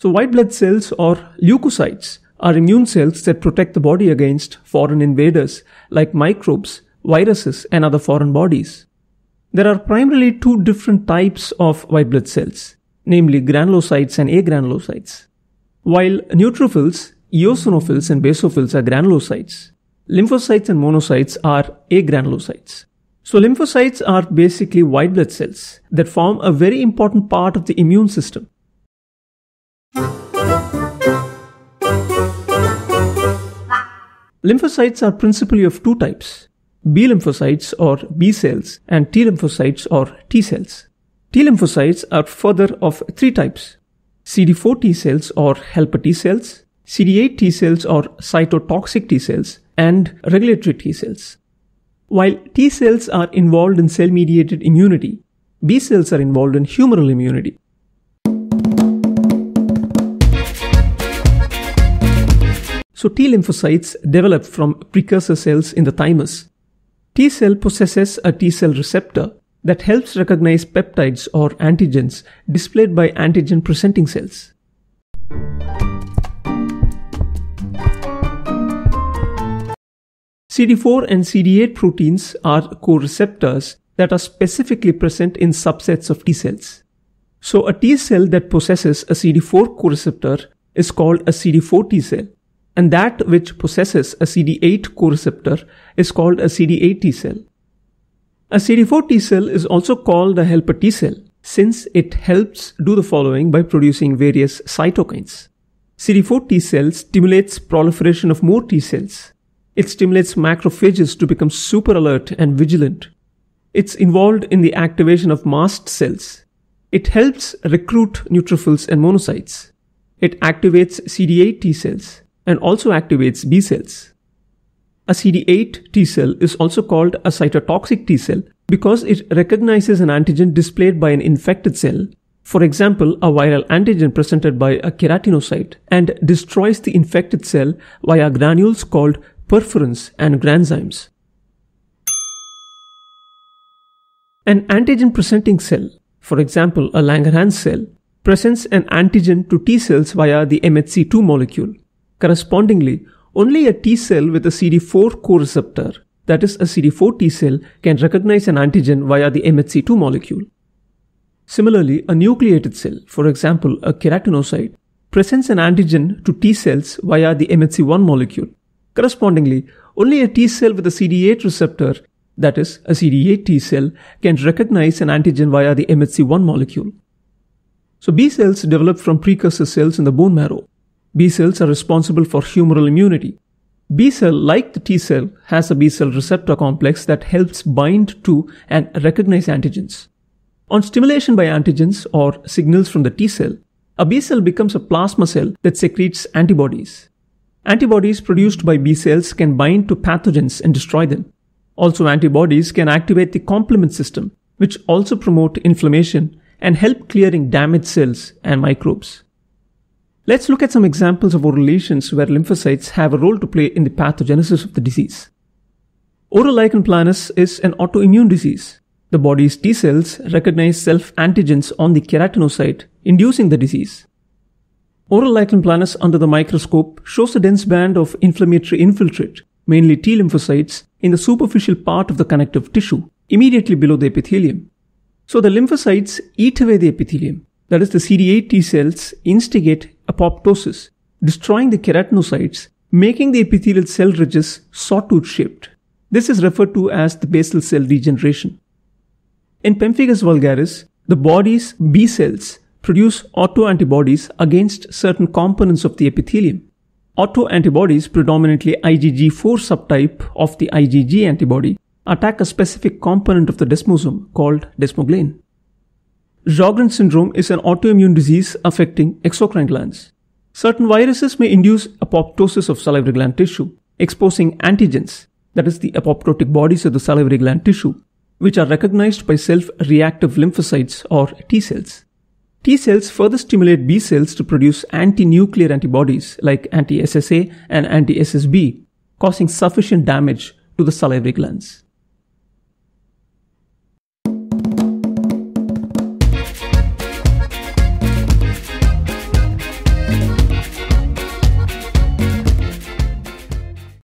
So white blood cells or leukocytes are immune cells that protect the body against foreign invaders like microbes, viruses, and other foreign bodies. There are primarily two different types of white blood cells, namely granulocytes and agranulocytes. While neutrophils, eosinophils, and basophils are granulocytes, lymphocytes and monocytes are agranulocytes. So lymphocytes are basically white blood cells that form a very important part of the immune system Lymphocytes are principally of two types B lymphocytes or B cells and T lymphocytes or T cells. T lymphocytes are further of three types CD4 T cells or helper T cells, CD8 T cells or cytotoxic T cells, and regulatory T cells. While T cells are involved in cell mediated immunity, B cells are involved in humoral immunity. So T lymphocytes develop from precursor cells in the thymus. T cell possesses a T cell receptor that helps recognize peptides or antigens displayed by antigen presenting cells. CD4 and CD8 proteins are co-receptors that are specifically present in subsets of T cells. So a T cell that possesses a CD4 coreceptor is called a CD4 T cell and that which possesses a CD8 coreceptor is called a CD8 T cell. A CD4 T cell is also called a helper T cell since it helps do the following by producing various cytokines. CD4 T cells stimulates proliferation of more T cells. It stimulates macrophages to become super alert and vigilant. It's involved in the activation of mast cells. It helps recruit neutrophils and monocytes. It activates CD8 T cells and also activates B cells. A CD8 T cell is also called a cytotoxic T cell because it recognizes an antigen displayed by an infected cell, for example, a viral antigen presented by a keratinocyte, and destroys the infected cell via granules called perforins and granzymes. An antigen presenting cell, for example, a Langerhans cell, presents an antigen to T cells via the MHC2 molecule. Correspondingly, only a T cell with a CD4 co-receptor, that that is, a CD4 T cell, can recognize an antigen via the MHC2 molecule. Similarly, a nucleated cell, for example, a keratinocyte, presents an antigen to T cells via the MHC1 molecule. Correspondingly, only a T cell with a CD8 receptor, that is, a CD8 T cell, can recognize an antigen via the MHC1 molecule. So B cells develop from precursor cells in the bone marrow. B cells are responsible for humoral immunity. B cell, like the T cell, has a B cell receptor complex that helps bind to and recognize antigens. On stimulation by antigens or signals from the T cell, a B cell becomes a plasma cell that secretes antibodies. Antibodies produced by B cells can bind to pathogens and destroy them. Also, antibodies can activate the complement system, which also promote inflammation and help clearing damaged cells and microbes. Let's look at some examples of oral lesions where lymphocytes have a role to play in the pathogenesis of the disease. Oral lichen planus is an autoimmune disease. The body's T cells recognize self antigens on the keratinocyte, inducing the disease. Oral lichen planus under the microscope shows a dense band of inflammatory infiltrate, mainly T lymphocytes, in the superficial part of the connective tissue, immediately below the epithelium. So the lymphocytes eat away the epithelium. That is, the CD8 T cells instigate apoptosis, destroying the keratinocytes, making the epithelial cell ridges sawtooth shaped. This is referred to as the basal cell degeneration. In pemphigus vulgaris, the body's B cells produce autoantibodies against certain components of the epithelium. Autoantibodies, predominantly IgG4 subtype of the IgG antibody, attack a specific component of the desmosome called desmoglein. Sjogren's syndrome is an autoimmune disease affecting exocrine glands. Certain viruses may induce apoptosis of salivary gland tissue, exposing antigens, that is the apoptotic bodies of the salivary gland tissue, which are recognized by self-reactive lymphocytes or T cells. T cells further stimulate B cells to produce anti-nuclear antibodies like anti-SSA and anti-SSB, causing sufficient damage to the salivary glands.